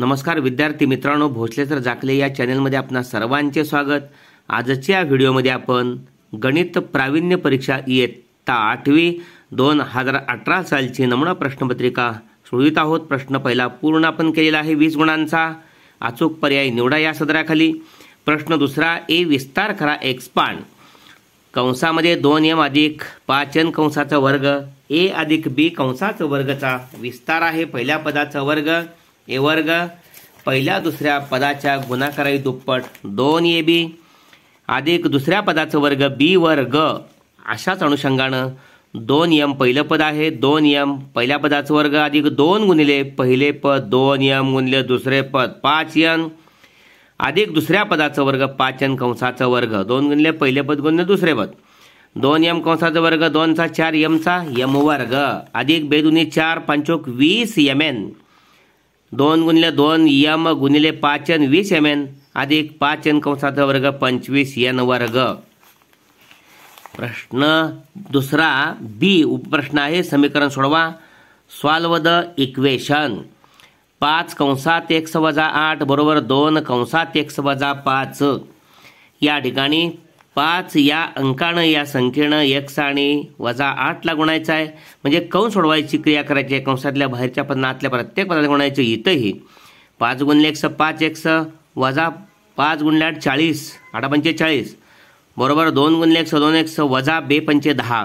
नमस्कार विद्यार्थी मित्रांनो भोसले सर जाखले या चॅनलमध्ये आपणा सर्वांचे स्वागत आजच्या व्हिडिओमध्ये आपण गणित प्रावीण्य परीक्षा इयत्ता आठवी दोन हजार अठरा सालची नमुना प्रश्नपत्रिका सोडवित आहोत प्रश्न पहिला पूर्ण आपण केलेला आहे वीस गुणांचा अचूक पर्याय निवडा या सदराखाली प्रश्न दुसरा ए विस्तार करा एक्सपांड कंसामध्ये दोन एम अधिक पाच एन कंसाचा वर्ग ए अधिक बी कंसाचा वर्गचा विस्तार आहे पहिल्या पदाचा वर्ग ए वर्ग पहिल्या दुसऱ्या पदाच्या गुणाकाराई दुप्पट दोन ए बी अधिक दुसऱ्या पदाचं वर्ग बी वर्ग अशाच अनुषंगानं दोन यम पहिलं पद आहे दोन यम पहिल्या पदाचं वर्ग अधिक दोन गुणिले पहिले पद दोन यम गुणिले दुसरे पद पाच यन अधिक दुसऱ्या पदाचं वर्ग पाच यन कंसाचा वर्ग दोन गुणिले पहिले पद गुणिले दुसरे पद दोन यम कंसाचा वर्ग दोनचा चार यमचा यम वर्ग अधिक बेदुनी चार पंचोक वीस यम एन दोन गुणिले दोन यम गुणिले पाचन वीस एम एन अधिक एन कंसात वर्ग पंचवीस एन वर्ग प्रश्न दुसरा बी उपप्रश्न आहे समीकरण सोडवा सॉल्व द इक्वेशन पाच कंसात एक्स वजा आठ बरोबर दोन कंसात एक्स वजा पाच या ठिकाणी पाच या अंकानं या संख्येनं एक्स आणि वजा आठला गुणायचा आहे म्हणजे कौन सोडवायची क्रिया करायची आहे कंसातल्या बाहेरच्या पदनातल्या प्रत्येक पदाला गुणायचं इथंही पाच गुणले स पाच एक्स वजा पाच गुणले आठ चाळीस आठ पंचेचाळीस बरोबर दोन गुणले एकस दोन एक्स वजा बे पंचे दहा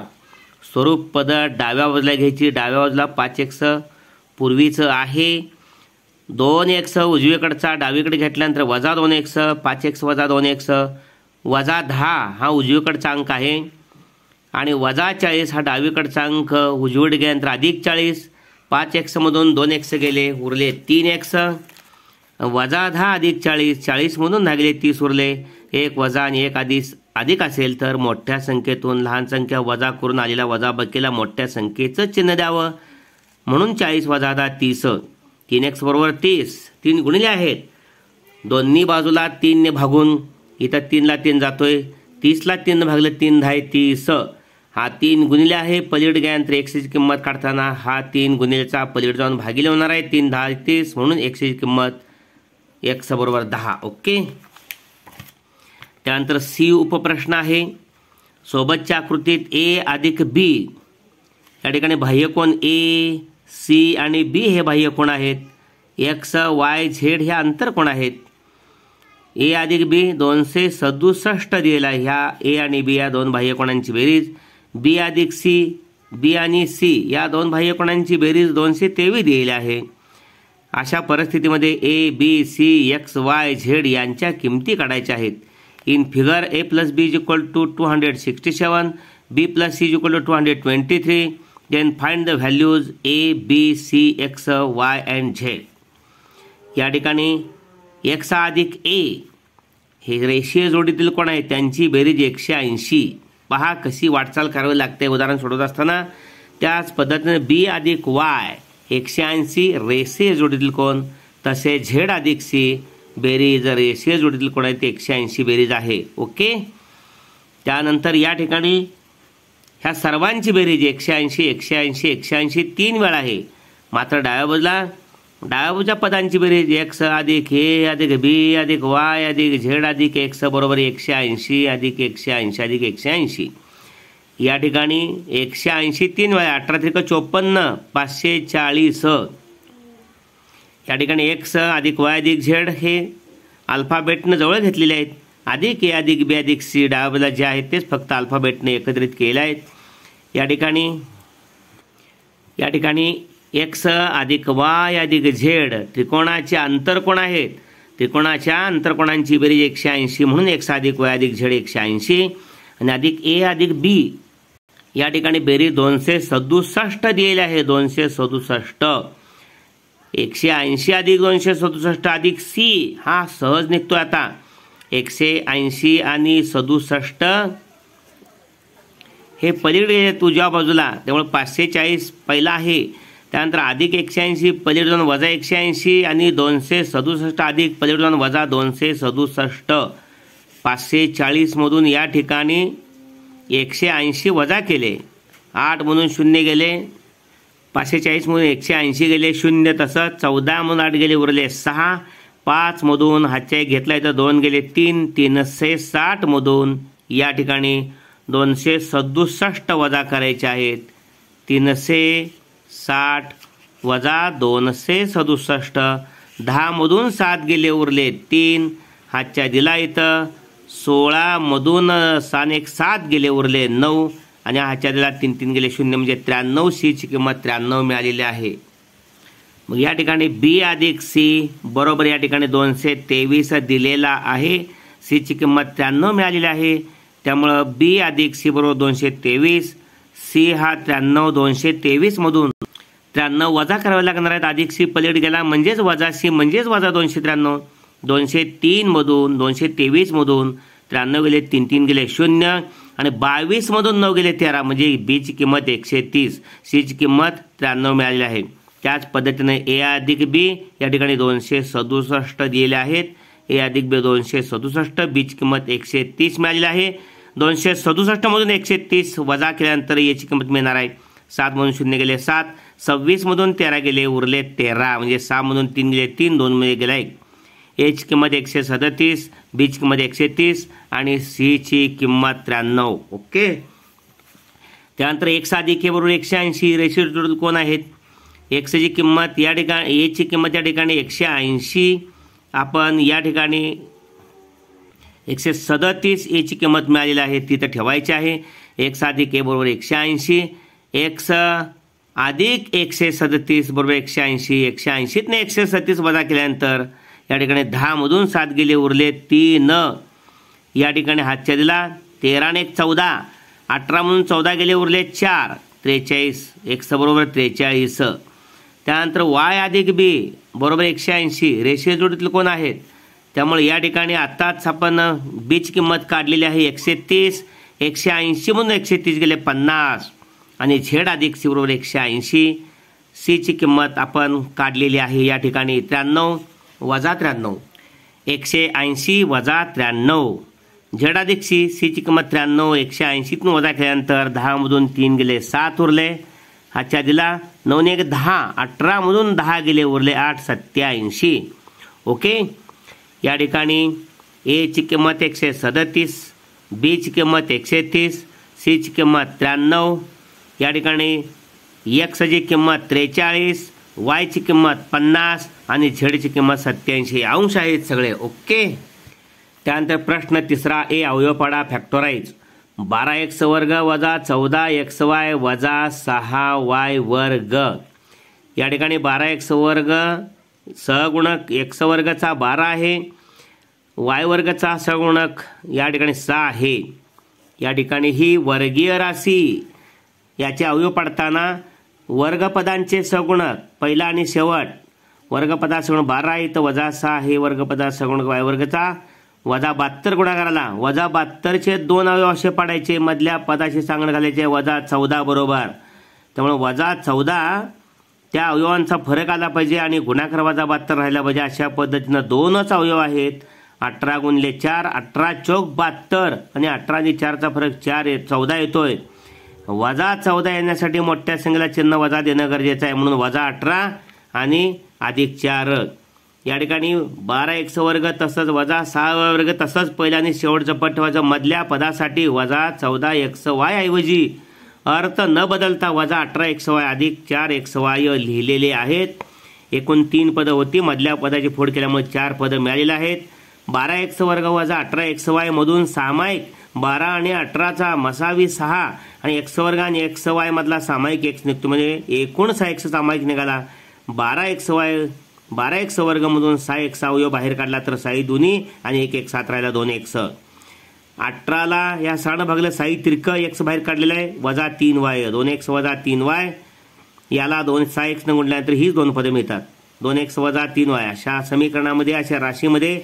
स्वरूप पद डाव्या बाजूला घ्यायची डाव्या बाजूला पाच एक स पूर्वीचं आहे दोन एक स उजवीकडचा डावीकडे घेतल्यानंतर वजा दोन एक स पाच एक्स वजा दोन एक स वजा दहा हा उजवीकडचा अंक आहे आणि वजा चाळीस हा डावीकडचा अंक उजवीड गेल्यानंतर अधिक चाळीस पाच एक्समधून दोन एक्स गेले उरले तीन एक्स वजा दहा अधिक चाळीस चाळीसमधून भागले तीस उरले एक वजा आणि एक आधीस अधिक असेल तर मोठ्या संख्येतून लहान संख्या वजा करून आलेल्या वजा बकेला मोठ्या संख्येचं चिन्ह द्यावं म्हणून चाळीस वजा दहा तीस तीन एक्स बरोबर तीस तीन गुणिले आहेत दोन्ही बाजूला तीनने भागून इथं तीनला तीन जातोय तीसला तीन भागले तीन दहा तीस हा तीन गुणिले आहे पलीड गेल्यानंतर एकशेची किंमत काढताना हा तीन गुणिलेचा पलीड जाऊन भागिले होणार आहे तीन दहा तीस म्हणून एकशेची किंमत एक्स बरोबर दहा ओके त्यानंतर सी उपप्रश्न आहे सोबतच्या आकृतीत ए अधिक बी या ठिकाणी बाह्य कोण ए सी आणि बी हे बाह्य कोण आहेत एक्स वाय झेड हे कोण आहेत ए अधिक बी दोनशे सदुसष्ट दिलेला ह्या ए आणि बी या दोन बाह्यकोणांची बेरीज बी अधिक सी बी आणि सी या दोन बाह्यकोणांची बेरीज दोनशे तेवीस दिलेली आहे अशा परिस्थितीमध्ये A B C X Y Z यांच्या किमती काढायच्या आहेत in figure A plus B is equal to two hundred sixty seven B plus C is equal to two hundred twenty three then find the values A B C X Y and Z या ठिकाणी x अधिक ए हे रेषीय जोडीतील कोण आहे त्यांची बेरीज एकशे ऐंशी पहा कशी वाटचाल करावी लागते उदाहरण सोडवत असताना त्याच पद्धतीने बी अधिक वाय एकशे ऐंशी रेषीय जोडीतील कोण तसे झेड अधिक सी बेरीज रेषीय जोडीतील कोण आहे ते एकशे ऐंशी बेरीज आहे ओके त्यानंतर या ठिकाणी ह्या सर्वांची बेरीज एकशे ऐंशी एकशे ऐंशी एकशे ऐंशी तीन वेळा आहे मात्र डाव्या बाजूला डावच्या पदांची बेरीज एक्स अधिक हे अधिक बी अधिक वाय अधिक झेड अधिक एक्स बरोबर एकशे ऐंशी अधिक एकशे ऐंशी अधिक एकशे ऐंशी या ठिकाणी एकशे ऐंशी तीन वेळा अठरा त्रिक चोपन्न पाचशे चाळीस या ठिकाणी एक्स अधिक वाय अधिक झेड हे अल्फाबेटनं जवळ घेतलेले आहेत अधिक ए अधिक बी अधिक सी डाव्या जे आहेत तेच फक्त अल्फाबेटने एकत्रित केले आहेत या ठिकाणी या ठिकाणी एक्स अधिक वाय अधिक झेड त्रिकोणाचे अंतरकोण आहेत त्रिकोणाच्या अंतरकोणांची बेरीज एकशे ऐंशी म्हणून एक्स अधिक वाय अधिक झेड एकशे ऐंशी आणि अधिक ए अधिक बी या ठिकाणी बेरीज दोनशे सदुसष्ट दिलेली आहे दोनशे सदुसष्ट एकशे ऐंशी अधिक दोनशे सदुसष्ट अधिक सी हा सहज निघतो आता एकशे ऐंशी आणि सदुसष्ट हे पलीकडे तुझ्या बाजूला त्यामुळे पाचशे चाळीस पहिला आहे त्यानंतर अधिक एकशे ऐंशी वजा एकशे ऐंशी आणि दोनशे सदुसष्ट अधिक पलीड वजा दोनशे सदुसष्ट पाचशे चाळीसमधून या ठिकाणी एकशे ऐंशी वजा केले आठ म्हणून शून्य गेले पाचशे चाळीसमधून एकशे ऐंशी गेले शून्य तसं चौदा म्हणून आठ गेले उरले सहा पाचमधून हातच्या एक घेतला तर दोन गेले तीन तीनशे साठमधून या ठिकाणी दोनशे सदुसष्ट वजा करायचे आहेत तीनशे साठ वजा दोनशे सदुसष्ट दहामधून सात गेले उरले तीन हातच्या दिला इथं सोळामधून सान एक सात गेले उरले नऊ आणि हातच्या दिला तीन तीन गेले शून्य म्हणजे त्र्याण्णव सीची किंमत त्र्याण्णव मिळालेली आहे मग या ठिकाणी बी अधिक सी बरोबर या ठिकाणी दोनशे तेवीस दिलेला आहे सीची किंमत त्र्याण्णव मिळालेली आहे त्यामुळं बी अधिक सी बरोबर दोनशे तेवीस सी हा त्र्याण्णव दोनशे तेवीसमधून त्र्याण्णव वजा करावे लागणार आहेत अधिक सी पलीड गेला म्हणजेच वजा सी म्हणजेच वजा दोनशे त्र्याण्णव दोनशे तीनमधून दोनशे तेवीसमधून त्र्याण्णव गेले तीन तीन गेले शून्य आणि बावीसमधून नऊ गेले तेरा म्हणजे बीची किंमत एकशे तीस सीची किंमत त्र्याण्णव मिळालेली आहे त्याच पद्धतीने ए अधिक बी या ठिकाणी दोनशे सदुसष्ट दिलेले आहेत ए अधिक बी दोनशे सदुसष्ट बीची किंमत एकशे तीस मिळालेली आहे दोनशे सदुसष्टमधून एकशे तीस वजा केल्यानंतर याची किंमत मिळणार आहे सातमधून शून्य गेले सात सव्वीसमधून तेरा गेले उरले तेरा म्हणजे सहामधून तीन गेले तीन दोनमध्ये गेला एक एच किंमत एकशे सदतीस बीच किंमत एकशे तीस आणि सीची किंमत त्र्याण्णव ओके त्यानंतर एक साधी के बरोबर एकशे ऐंशी रेशी टोटल कोण आहेत एकशेची किंमत या ठिकाणी एची किंमत या ठिकाणी एकशे ऐंशी आपण या ठिकाणी एकशे सदतीस एची किंमत मिळालेली आहे ती तर ठेवायची आहे एक साधी के बरोबर एकशे ऐंशी एक्स अधिक एकशे सदतीस बरोबर एकशे ऐंशी एकशे ने एकशे सदतीस वजा केल्यानंतर या ठिकाणी दहामधून सात गेले उरले तीन या ठिकाणी हातच्या दिला तेराने एक चौदा अठरामधून चौदा गेले उरले चार त्रेचाळीस स बरोबर त्रेचाळीस त्यानंतर वाय अधिक बी बरोबर एकशे ऐंशी रेषे जोडीतले कोण आहेत त्यामुळे या ठिकाणी आत्ताच आपण बीच किंमत काढलेली आहे एकशे तीस एकशे ऐंशी म्हणून एकशे तीस गेले पन्नास आणि झेड अधिक बरोबर एकशे ऐंशी सीची किंमत आपण काढलेली आहे या ठिकाणी त्र्याण्णव वजा त्र्याण्णव एकशे ऐंशी वजा त्र्याण्णव झेड अधिक सी सीची किंमत त्र्याण्णव एकशे ऐंशीतून वजा केल्यानंतर दहामधून तीन गेले सात उरले हाच्या दिला नऊने एक दहा अठरामधून दहा गेले उरले आठ सत्याऐंशी ओके या ठिकाणी एची किंमत एकशे सदतीस बीची किंमत एकशे तीस सीची किंमत त्र्याण्णव या ठिकाणी एक्सची किंमत त्रेचाळीस वायची किंमत पन्नास आणि झेडची किंमत सत्याऐंशी अंश आहेत सगळे ओके त्यानंतर प्रश्न तिसरा ए अवयवपाडा फॅक्टोराईज बारा एक्स वर्ग वजा चौदा एक्स वाय वजा सहा वाय वर्ग या ठिकाणी बारा एक्स वर्ग सहगुणक एक्स वर्गचा बारा आहे वाय वर्गचा सहगुणक या ठिकाणी सहा आहे या ठिकाणी ही वर्गीय राशी याचे अवयव पडताना वर्गपदांचे सगुण पहिला आणि शेवट वर्गपदा सगुण बारा आहे तर वजा सहा हे वर्गपदा सगुण वर्गचा वजा बहात्तर गुणाकाराला वजा बहात्तरचे दोन अवयव असे पाडायचे मधल्या पदाशी सांगण घालायचे वजा चौदा बरोबर त्यामुळे वजा चौदा त्या अवयवांचा फरक आला पाहिजे आणि गुणाकार वजा बहात्तर राहिला पाहिजे अशा पद्धतीनं दोनच अवयव आहेत अठरा गुणले चार अठरा चौक बहात्तर आणि अठरा आणि चारचा फरक चार चौदा येतोय वजा चौदा येण्यासाठी मोठ्या संख्येला चिन्ह वजा देणं गरजेचं आहे म्हणून वजा अठरा आणि अधिक चार या ठिकाणी बारा एक वर्ग तसंच वजा सहा वर्ग तसंच पहिल्याने आणि शेवटचं पद ठेवायचं मधल्या पदासाठी वजा चौदा एक वाय ऐवजी अर्थ न बदलता वजा अठरा एक वाय अधिक चार एक वाय लिहिलेले आहेत एकूण तीन पदं होती मधल्या पदाची फोड केल्यामुळे चार पदं मिळालेली आहेत बारा एक वर्ग वजा अठरा एक वायमधून सामायिक बारा आणि अठराचा मसावी सहा आणि एक्स वर्ग आणि एक्स वाय मधला सामायिक एक्स निघतो म्हणजे एकूण सहा एक्स सामायिक निघाला बारा एक्स वाय बारा एक्स वर्गमधून सहा एक्स अवयव बाहेर काढला तर साई दोन्ही आणि एक एक सात राहिला दोन एक्स अठराला या सण भागलं साई तिरक एक्स बाहेर काढलेलं आहे वजा तीन वाय दोन एक्स वजा तीन वाय याला दोन सहा एक्स न तर हीच दोन पदे मिळतात दोन एक्स वजा तीन वाय अशा समीकरणामध्ये अशा राशीमध्ये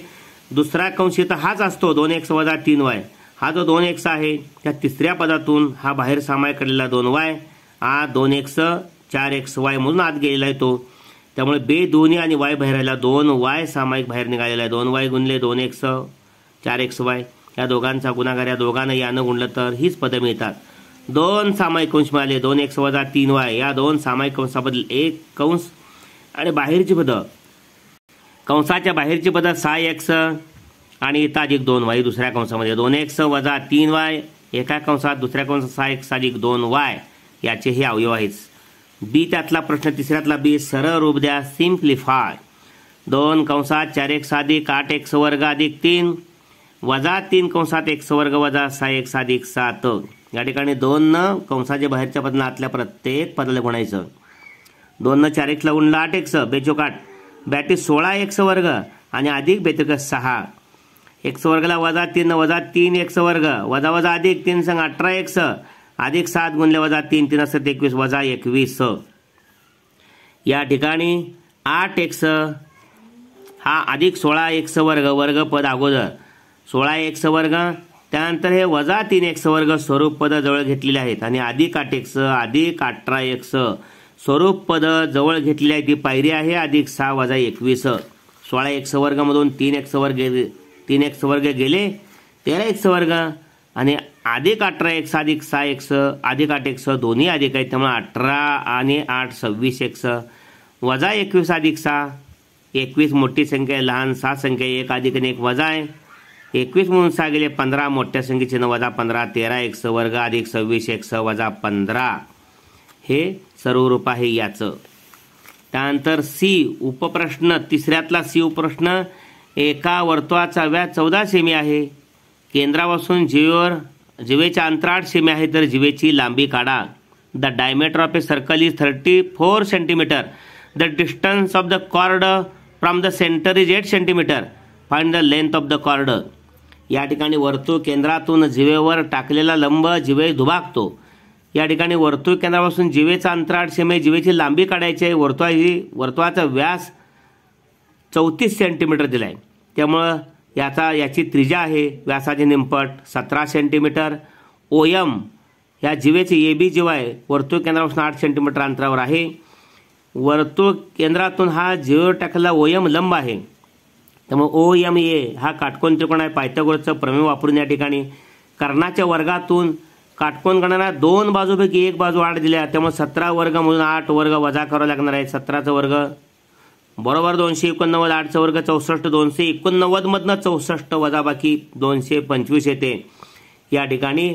दुसरा कंशी तर हाच असतो दोन एक्स वजा तीन वाय हा जो दोन एक्स आहे त्या तिसऱ्या पदातून हा बाहेर सामाय केलेला दोन वाय हा दोन एक्स चार एक्स वाय म्हणून आत गेलेला आहे तो त्यामुळे बे दोन्ही आणि वाय बाहेर आला दोन वाय सामायिक बाहेर निघालेला आहे दोन वाय गुणले दोन एक्स चार एक्स वाय या दोघांचा गुणाकार या दोघांना यानं गुणलं तर हीच पदं मिळतात दोन सामायिक कंश मिळाले दोन एक्स वजा तीन वाय या दोन सामायिक कंसाबद्दल एक कंस आणि बाहेरची पदं कंसाच्या बाहेरची पदं सहा एक्स आणि ताजिक दोन वाय दुसऱ्या कंसामध्ये दोन एक स वजा तीन वाय एका कंसात दुसऱ्या कंसात सहा एक साधिक दोन वाय याचे हे अवयव आहेच बी त्यातला प्रश्न तिसऱ्यातला बी सरळ रूप द्या सिम्प्लिफाय दोन कंसात चार एक साधिक आठ एक वर्ग अधिक तीन वजा तीन कंसात एक वर्ग वजा सहा एक साधिक सात या ठिकाणी दोन न कंसाच्या बाहेरच्या पदनं आतल्या प्रत्येक पदाला गुणायचं दोन न चार एकला लावून आठ एक स बेचोकाठ बॅटी सोळा एक्स वर्ग आणि अधिक बेतुक सहा एक्स वर्गला वजा तीन वजा तीन एक्स वर्ग वजा वजा अधिक तीन संघ अठरा एक्स अधिक सात गुणले वजा तीन तीन असत एकवीस वजा एकवीस या ठिकाणी आठ एक्स हा अधिक सोळा एक्स वर्ग वर्ग पद अगोदर सोळा एक्स वर्ग त्यानंतर हे वजा तीन एक्स वर्ग स्वरूप पद जवळ घेतलेले आहेत आणि अधिक आठ एक्स अधिक अठरा एक्स स्वरूप पद जवळ घेतलेली आहे ती पायरी आहे अधिक सहा वजा एकवीस सोळा एक्स वर्गमधून तीन एक्स वर्ग तीन एक्स वर्ग गेले तेरा एक्स वर्ग आणि अधिक अठरा एक्स अधिक सहा एक्स अधिक आठ एक्स दोन्ही अधिक आहे त्यामुळे अठरा आणि आठ सव्वीस एक्स वजा एकवीस अधिक सहा एकवीस मोठी संख्या आहे लहान सहा संख्या एक अधिक आणि एक वजा आहे एकवीस म्हणून सहा गेले पंधरा मोठ्या संख्येचे नऊ वजा पंधरा तेरा एक्स वर्ग अधिक सव्वीस एक्स वजा पंधरा हे सर्व रूप आहे याचं त्यानंतर सी उपप्रश्न तिसऱ्यातला सी उपप्रश्न एका वर्तुळाचा व्यास चौदा सेमी आहे केंद्रापासून जीवेवर जीवेच्या अंतर आठ सेमी आहे तर जीवेची लांबी काढा the diameter of a circle is thirty four centimetre the distance of the chord from the centre is eight centimetre find the length of the chord या ठिकाणी वर्तुळ केंद्रातून जिवेवर टाकलेला लंब जिवे दुभागतो या ठिकाणी वर्तुळ केंद्रापासून जिवेचा अंतराळ सेमे जिवेची लांबी काढायची आहे वर्तुळा वर्तुळाचा व्यास चौतीस सेंटीमीटर दिला आहे त्यामुळं याचा याची त्रिजा आहे व्यासाचे निंपट सतरा सेंटीमीटर ओ एम या जिवेचे ए बी जीव आहे वर्तुळ केंद्रापासून आठ सेंटीमीटर अंतरावर आहे वर्तुळ केंद्रातून हा जीव टाकला ओ एम लंब आहे त्यामुळे ओ एम ए हा काटकोन त्रिकोण आहे पायथागोरचं प्रमेय वापरून या ठिकाणी कर्णाच्या वर्गातून काटकोन गणना दोन बाजूपैकी एक बाजू आठ दिल्या त्यामुळे सतरा वर्ग म्हणून आठ वर्ग वजा करावा लागणार आहे सतराचा वर्ग बरोबर दोनशे एकोणनव्वद आठचा वर्ग चौसष्ट दोनशे एकोणनव्वदमधनं चौसष्ट वजाबाकी दोनशे पंचवीस येते या ठिकाणी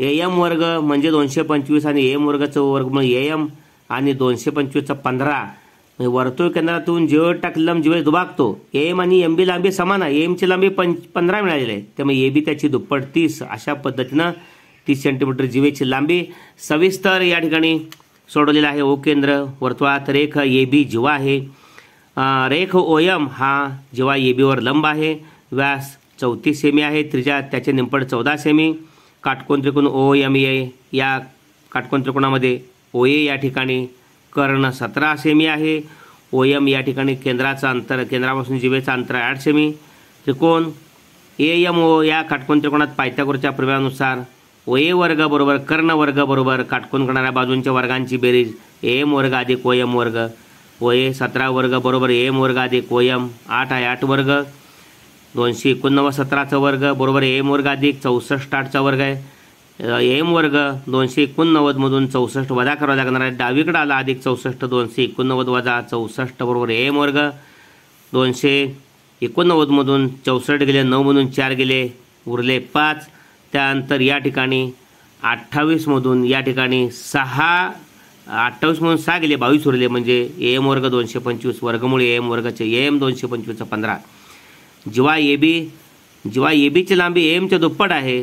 ए एम वर्ग म्हणजे दोनशे पंचवीस आणि एम वर्गाचं वर्ग म्हणजे ए एम आणि दोनशे पंचवीसचा पंधरा वर्तुळ केंद्रातून जेव टाकलं जेवेळ दुभागतो एम आणि एम बी लांबी समान आहे ची लांबी पंच पंधरा मिळालेली आहे त्यामुळे ए बी त्याची दुप्पट तीस अशा पद्धतीनं तीस सेंटीमीटर जीवेची लांबी सविस्तर या ठिकाणी सोडवलेलं आहे ओ केंद्र वर्तुळात रेख ए बी जीवा आहे रेख ओयम हा जेव्हा ए बीवर लंब आहे व्यास चौतीस सेमी आहे त्रिज्या त्याचे निंपड चौदा सेमी काटकोण त्रिकोण ओ एम ए या काटकोण त्रिकोणामध्ये ओ ए या ठिकाणी कर्ण सतरा सेमी आहे ओ एम या ठिकाणी केंद्राचं अंतर केंद्रापासून जिवेचं अंतर आठ सेमी त्रिकोण ए एम ओ या काटकोण त्रिकोणात पायथ्यागोरच्या प्रभावानुसार ओ ए वर्ग बरोबर कर्ण वर्ग बरोबर काटकोण करणाऱ्या बाजूंच्या वर्गांची बेरीज ए एम वर्ग अधिक ओ एम वर्ग ए सतरा वर्ग बरोबर एम वर्ग अधिक ओयम आठ आहे आठ वर्ग दोनशे एकोणनव्वद सतराचा वर्ग बरोबर एम वर्ग अधिक चौसष्ट आठचा वर्ग आहे एम वर्ग दोनशे एकोणनव्वदमधून चौसष्ट वजा करावा लागणार आहे डावीकडं आला अधिक चौसष्ट दोनशे एकोणनव्वद वजा चौसष्ट बरोबर एम वर्ग दोनशे एकोणनव्वदमधून चौसष्ट गेले नऊमधून चार गेले उरले पाच त्यानंतर या ठिकाणी अठ्ठावीसमधून या ठिकाणी सहा अठ्ठावीस म्हणून सहा गेले बावीस उरले म्हणजे ए एम वर्ग दोनशे पंचवीस वर्गमुळे ए एम वर्गाचे ए एम दोनशे पंचवीसचा पंधरा जिवा ए बी जिवा ए बीची लांबी ए एमच्या दुप्पट आहे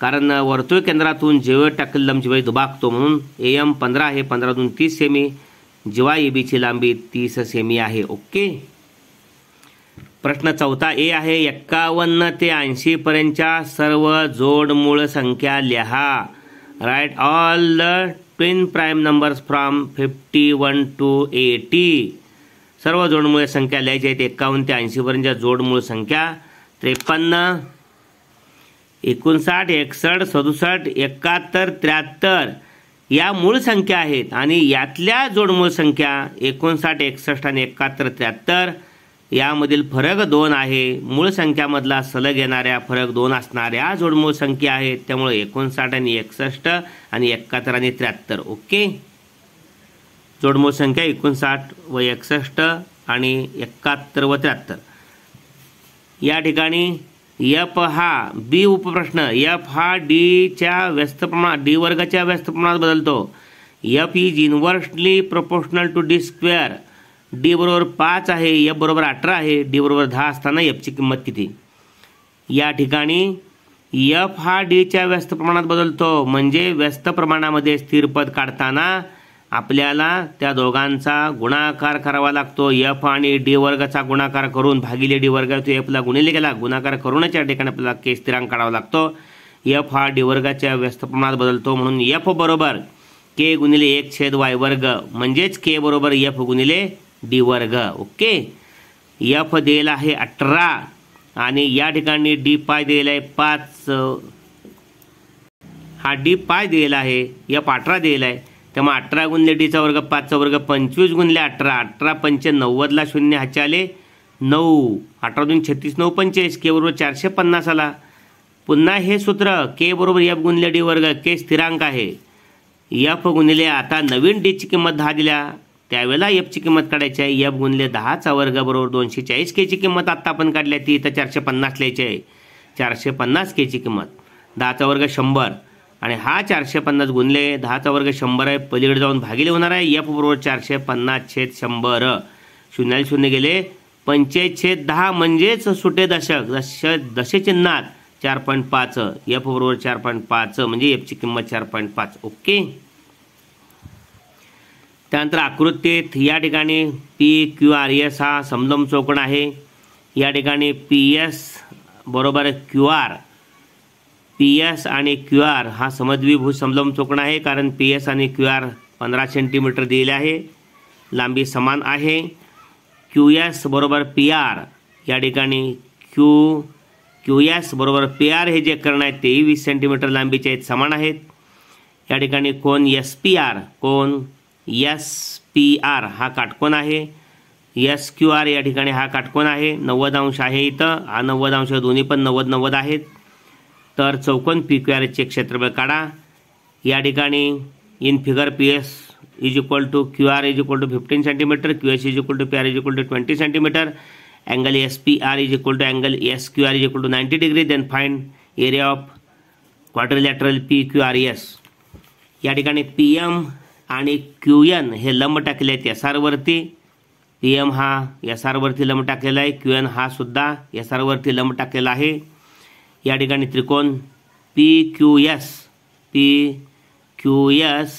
कारण वर्तुळ केंद्रातून जेवळ टाकलेली लांब जिवाई दुबाकतो म्हणून ए एम पंधरा आहे पंधरातून तीस सेमी जिवा ए बीची लांबी तीस सेमी आहे ओके प्रश्न चौथा ए आहे एक्कावन्न ते ऐंशीपर्यंतच्या सर्व जोडमूळ संख्या लिहा write all the twin prime numbers from fifty one to eighty सर्व जोडमूळ संख्या लिहायची आहेत एकावन्न ते ऐंशीपर्यंत जोडमूळ संख्या त्रेपन्न एकोणसाठ एकसष्ट सदुसष्ट एकाहत्तर त्र्याहत्तर या मूळ संख्या आहेत आणि यातल्या जोडमूळ संख्या एकोणसाठ एकसष्ट आणि एकाहत्तर त्र्याहत्तर यामधील फरक दोन आहे मूळ संख्यामधला सलग येणाऱ्या फरक दोन असणाऱ्या जोडमूळ संख्या आहेत त्यामुळे एकोणसाठ आणि एकसष्ट आणि एकाहत्तर आणि त्र्याहत्तर ओके जोडमूळ संख्या एकोणसाठ व एकसष्ट आणि एकाहत्तर व त्र्याहत्तर या ठिकाणी यप हा बी उपप्रश्न यप हा डीच्या व्यस्त प्रमाणात डी वर्गाच्या व्यस्त प्रमाणात बदलतो यप is inversely proportional to D square D बरोबर पाच आहे एफ बरोबर अठरा आहे डी बरोबर दहा असताना एफची किंमत किती या ठिकाणी एफ हा डीच्या व्यस्त प्रमाणात बदलतो म्हणजे व्यस्त प्रमाणामध्ये स्थिर पद काढताना आपल्याला त्या दोघांचा गुणाकार करावा लागतो एफ आणि डी वर्गाचा गुणाकार करून भागिले डी वर्ग तो एफला गुणिले गेला गुणाकार करूनच या ठिकाणी आपल्याला के स्थिरांक काढावा लागतो एफ हा डी वर्गाच्या व्यस्त प्रमाणात बदलतो म्हणून एफ बरोबर के गुणिले एक छेद वाय वर्ग म्हणजेच के बरोबर एफ गुणिले डी वर्ग ओके एफ दिलेला आहे अठरा आणि या ठिकाणी डी पाय दिलेला आहे पाच हा डी पाय दिलेला आहे एफ अठरा दिलेला आहे त्यामुळे अठरा गुणले डीचा वर्ग पाचचा वर्ग पंचवीस गुणले अठरा अठरा पंचे नव्वदला शून्य ह्याचे आले नऊ अठरा दोन छत्तीस नऊ पंचेस के बरोबर चारशे पन्नास आला पुन्हा हे सूत्र के बरोबर एफ गुणले डी वर्ग के स्थिरांक आहे एफ गुणले आता नवीन डीची किंमत दहा दिल्या त्यावेळेला एफची किंमत काढायची आहे एफ गुणले दहाचा वर्ग बरोबर दोनशे चाळीस केची किंमत आत्ता आपण आहे ती इथं चारशे पन्नास लिहायची आहे चारशे पन्नास केची किंमत दहाचा वर्ग शंभर आणि हा चारशे पन्नास गुणले दहाचा वर्ग शंभर आहे पलीकडे जाऊन भागीले होणार आहे एफ बरोबर चारशे पन्नास छेद शंभर शून्याला शून्य गेले पंचेचाळीस छेद दहा म्हणजेच सुटे दशक दश चिन्हात चार पॉईंट पाच एफ बरोबर चार पॉईंट पाच म्हणजे एफची किंमत चार पॉईंट पाच ओके त्यानंतर आकृतीत या ठिकाणी पी क्यू आर एस हा समलम चोकण आहे या ठिकाणी पी एस बरोबर क्यू आर पी एस आणि क्यू आर हा समद्विभुज समलम चोकण आहे कारण पी एस आणि क्यू आर पंधरा सेंटीमीटर दिलेले आहे लांबी समान आहे क्यू एस बरोबर पी आर या ठिकाणी क्यू क्यू एस बरोबर पी आर हे जे करणं आहेत तेही वीस सेंटीमीटर लांबीचे आहेत समान आहेत या ठिकाणी कोण एस पी आर कोण यस पी आर हा काटकोन आहे एस क्यू आर या ठिकाणी हा काटकोन आहे नव्वद अंश आहे इथं हा नव्वद अंश दोन्ही पण नव्वद नव्वद आहेत तर चौकोन पी क्यू आर एचे क्षेत्रफळ काढा या ठिकाणी in figure P S is equal to Q R is equal to fifteen centimetre Q S is equal to P R is equal to twenty centimetre angle S P R is equal to angle S Q R is equal to ninety degree then find area of lateral P Q R S या ठिकाणी P M आणि Q N हे लंब टाकले आहेत P M हा आरवरती लंब टाकलेला आहे क्यू एन हा सुद्धा आरवरती लंब टाकलेला आहे या ठिकाणी त्रिकोण P Q S P Q S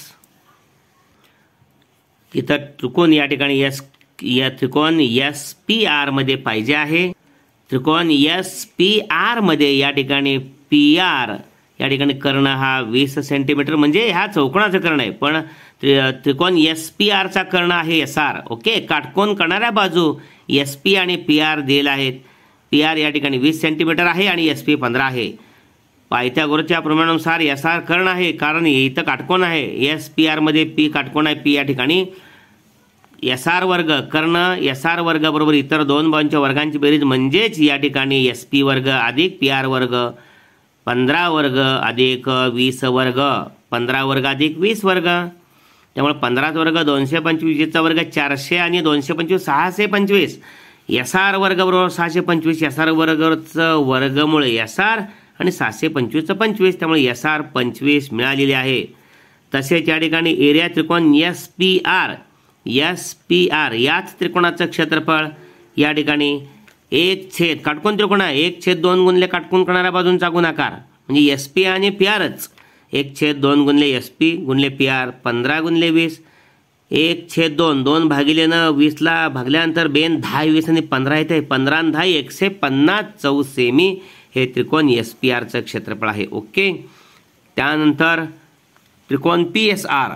इतर त्रिकोण या ठिकाणी एस या त्रिकोण एस पी आरमध्ये पाहिजे आहे त्रिकोण एस पी आरमध्ये या ठिकाणी पी आर या ठिकाणी कर्ण हा वीस सेंटीमीटर म्हणजे ह्या चौकोणाचं कर्ण आहे पण त्रिकोण एस पी आरचा कर्ण आहे एस आर ओके काटकोन करणाऱ्या बाजू एस पी आणि पी आर दिलेला आहेत पी आर या ठिकाणी वीस सेंटीमीटर आहे आणि एस पी पंधरा आहे पायथ्यागोरच्या प्रमाणानुसार एस आर कर्ण आहे कारण इथं काटकोण आहे एस पी आरमध्ये पी काटकोण आहे पी या ठिकाणी एस आर वर्ग कर्ण एस आर वर्ग बरोबर इतर दोन बाजूंच्या वर्गांची बेरीज म्हणजेच या ठिकाणी एस पी वर्ग अधिक पी आर वर्ग पंधरा वर्ग अधिक वीस वर्ग पंधरा वर्ग अधिक वीस वर्ग त्यामुळे पंधराच वर्ग दोनशे पंचवीस वर्ग चारशे आणि दोनशे पंचवीस सहाशे पंचवीस एस आर वर्गबरोबर सहाशे पंचवीस एस आर वर्गचं वर्गमुळे एस आर आणि सहाशे पंचवीसचं पंचवीस त्यामुळे एस आर पंचवीस मिळालेले आहे तसेच या ठिकाणी एरिया त्रिकोण S P R S P R याच त्रिकोणाचं क्षेत्रफळ या ठिकाणी एक छेद काटकोण त्रिकोण आहे एक छेद दोन गुणले काटकोण करणाऱ्या बाजूंचा गुणाकार म्हणजे एस पी आणि पी आरच एक छेद दोन गुणले एस पी गुणले पी आर पंधरा गुणले वीस एक छेद दोन दोन भागिलेनं वीसला भागल्यानंतर बेन दहा वीस आणि पंधरा येते पंधरा दहा एकशे पन्नास चौ सेमी हे त्रिकोण एस पी आरचं क्षेत्रफळ आहे ओके त्यानंतर त्रिकोण पी एस आर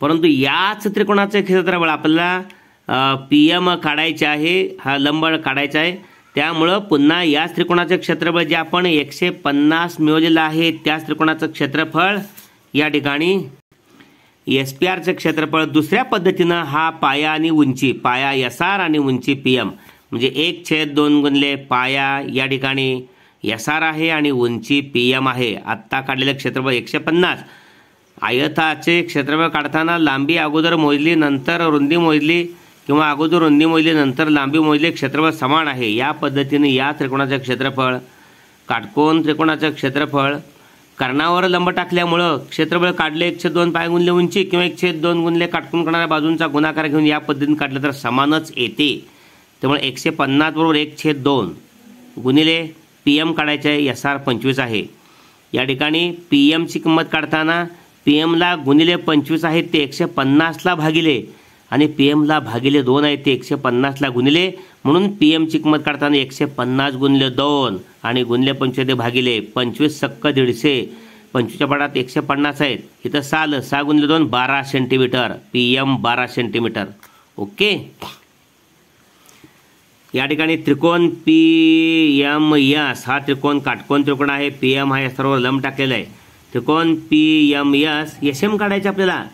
परंतु याच त्रिकोणाचं क्षेत्रफळ आपल्याला पी एम काढायचे आहे हा लंबळ काढायचा आहे त्यामुळं पुन्हा याच त्रिकोणाचं क्षेत्रफळ जे आपण एकशे पन्नास मिळवलेलं आहे त्याच त्रिकोणाचं क्षेत्रफळ या ठिकाणी एस पी आरचं क्षेत्रफळ दुसऱ्या पद्धतीनं हा पाया आणि उंची पाया एस आर आणि उंची पी एम म्हणजे एक छेद दोन गुणले पाया या ठिकाणी एस आर आहे आणि उंची पी एम आहे आत्ता काढलेलं क्षेत्रफळ एकशे पन्नास आयताचे क्षेत्रफळ काढताना लांबी अगोदर मोजली नंतर रुंदी मोजली किंवा अगोदर रुंदी मोजली नंतर लांबी मोजले क्षेत्रफळ समान आहे या पद्धतीने या त्रिकोणाचं क्षेत्रफळ काटकोन त्रिकोणाचं क्षेत्रफळ कर्णावर लंब टाकल्यामुळं क्षेत्रफळ काढले एकशे दोन पाय गुणले उंची किंवा एकशे दोन गुणले काटकून करणाऱ्या बाजूंचा गुणाकार घेऊन या पद्धतीने काढलं तर समानच येते त्यामुळे एकशे पन्नास बरोबर एक छेद दोन गुणिले पी एम काढायचे आहे एस आर पंचवीस आहे या ठिकाणी पी एमची किंमत काढताना पी एमला गुणिले पंचवीस आहे ते एकशे पन्नासला भागिले आणि पी एमला भागिले दोन आहे ते एकशे पन्नासला गुणिले म्हणून पी एमची किंमत काढताना एकशे पन्नास गुणले दोन आणि गुणले ते भागिले पंचवीस सक्क दीडशे पंचवीसच्या पाडात एकशे पन्नास आहेत इथं साल सहा गुणले दोन बारा सेंटीमीटर पी एम बारा सेंटीमीटर ओके या ठिकाणी त्रिकोण पी एम यस हा त्रिकोण काटकोण त्रिकोण आहे पी एम हा या सर्व लंब टाकलेला आहे त्रिकोण P M yes S M काढायचे आपल्याला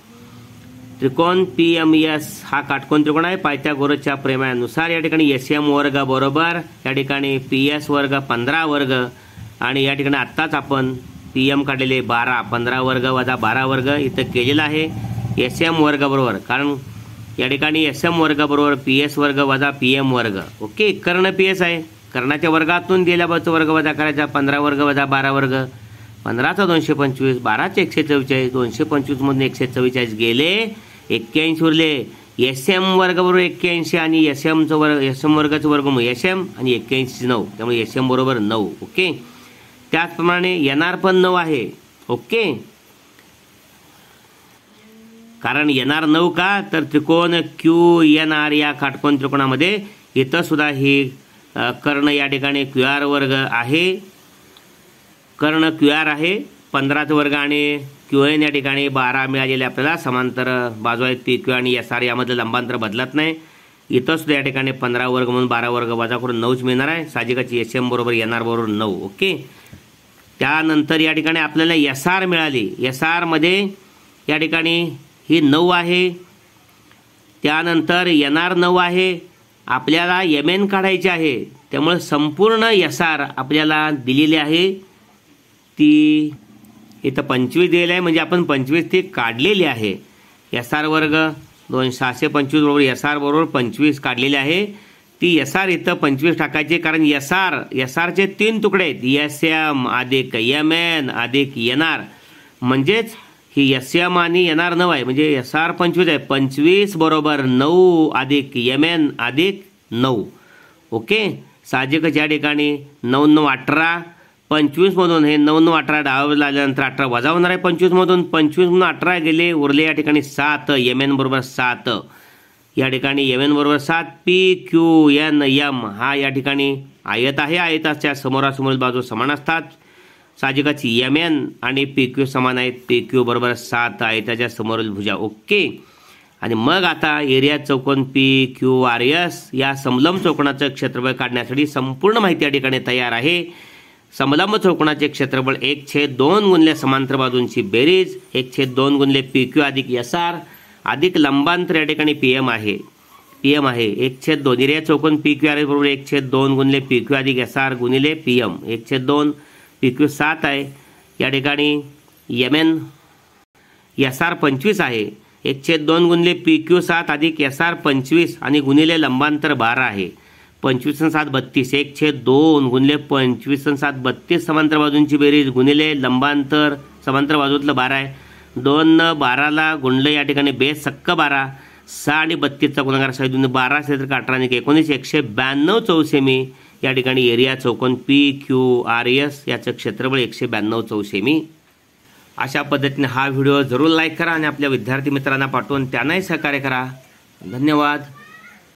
त्रिकोण पी एम एस हा काटकोण त्रिकोण आहे गोरच्या प्रेमानुसार या ठिकाणी एस एम वर्ग बरोबर या ठिकाणी पी एस वर्ग पंधरा वर्ग आणि या ठिकाणी आत्ताच आपण पी एम काढलेले बारा पंधरा वर्ग वजा बारा वर्ग इथं केलेलं आहे एस एम वर्गाबरोबर कारण या ठिकाणी एस एम वर्गाबरोबर पी एस वर्ग वजा पी एम वर्ग ओके कर्ण पी एस आहे कर्णाच्या वर्गातून दिल्याबाजू वर्ग वजा करायचा पंधरा वर्ग वजा बारा वर्ग पंधराचा दोनशे पंचवीस बाराचे एकशे चव्वेचाळीस दोनशे पंचवीसमधून एकशे चव्वेचाळीस गेले एक्क्याऐंशी उरले एस एम वर्गाबरोबर एक्क्याऐंशी आणि एस एमचं वर्ग एस एम वर्गाचं वर्गमूळ एस एम आणि एक्क्याऐंशी नऊ त्यामुळे एस एम बरोबर नऊ ओके त्याचप्रमाणे एन आर पण नऊ आहे ओके कारण एन आर नऊ का तर त्रिकोण क्यू एन आर या काटकोण त्रिकोणामध्ये इथं सुद्धा हे कर्ण या ठिकाणी क्यू आर वर्ग आहे कर्ण क्यू आर आहे पंधराचं वर्ग आणि क्यू एन या ठिकाणी बारा मिळालेले आपल्याला समांतर बाजू आहेत पी क्यू आणि एस आर यामधलं लंबांतर बदलत नाही इथं सुद्धा या ठिकाणी पंधरा वर्ग म्हणून बारा वर्ग वजा करून नऊच मिळणार आहे साजिकाची एस एम बरोबर एन आर बरोबर नऊ ओके त्यानंतर या ठिकाणी आपल्याला एस आर मिळाली एस आरमध्ये या ठिकाणी ही नऊ आहे त्यानंतर एन आर नऊ आहे आपल्याला एम एन काढायचे आहे त्यामुळे संपूर्ण एस आर आपल्याला दिलेली आहे ती इथं पंचवीस दिलेलं आहे म्हणजे आपण पंचवीस ती काढलेली आहे एस आर वर्ग दोन सहाशे पंचवीस बरोबर एस आर बरोबर पंचवीस काढलेली आहे ती एस आर इथं पंचवीस टाकायची कारण एस आर एस आरचे तीन तुकडे आहेत एस एम अधिक एम एन अधिक एन आर म्हणजेच ही एस एम आणि एन आर नऊ आहे म्हणजे एस आर पंचवीस आहे पंचवीस बरोबर नऊ अधिक एम एन अधिक नऊ ओके साहजिकच या ठिकाणी नऊ नऊ अठरा पंचवीसमधून हे नऊ नऊ अठरा डावाला आल्यानंतर अठरा वजा होणार आहे पंचवीसमधून पंचवीसमधून अठरा गेले उरले या ठिकाणी सात एम एन बरोबर सात या ठिकाणी एम एन बरोबर सात पी क्यू एन एम हा या ठिकाणी आयत आहे आयताच्या समोरासमोरील बाजू समान असतात साहजिकच एम एन आणि पी क्यू समान आहेत पी क्यू बरोबर सात आयताच्या समोरील भुजा ओके आणि मग आता एरिया चौकोन पी क्यू आर एस या समलम चौकोनाचं क्षेत्रफळ काढण्यासाठी संपूर्ण माहिती या ठिकाणी तयार आहे समलंब चौकोनाचे क्षेत्रफळ एक छेद दोन गुणले समांतर बाजूंची बेरीज एक छेद दोन गुणले पी क्यू अधिक एस आर अधिक लंबांतर या ठिकाणी पी एम आहे पी एम आहे एक छेद दोन निर्या चौकोन पी क्यू आर बरोबर एक छेद दोन गुणले पी क्यू अधिक एस आर गुणिले पी एम एक छेद दोन पी क्यू सात आहे या ठिकाणी एम एन एस आर पंचवीस आहे एक छेद दोन गुणले पी क्यू सात अधिक एस आर पंचवीस आणि गुणिले लंबांतर बारा आहे पंचवीस सात बत्तीस एक छेद दोन गुणले पंचवीस सात बत्तीस समांतर बाजूंची बेरीज गुणिले लंबांतर समांतर बाजूतलं बारा आहे दोन बाराला गुणलं या ठिकाणी बे सक्क बारा सहा आणि बत्तीसचा गुणाकार सहा दोन बारा क्षेत्र अठरा आणि एकोणीस एकशे ब्याण्णव चौसेमी या ठिकाणी एरिया चौकोन पी क्यू आर एस याचं क्षेत्रफळ एकशे ब्याण्णव चौसेमी अशा पद्धतीने हा व्हिडिओ जरूर लाईक करा आणि आपल्या विद्यार्थी मित्रांना पाठवून त्यांनाही सहकार्य करा धन्यवाद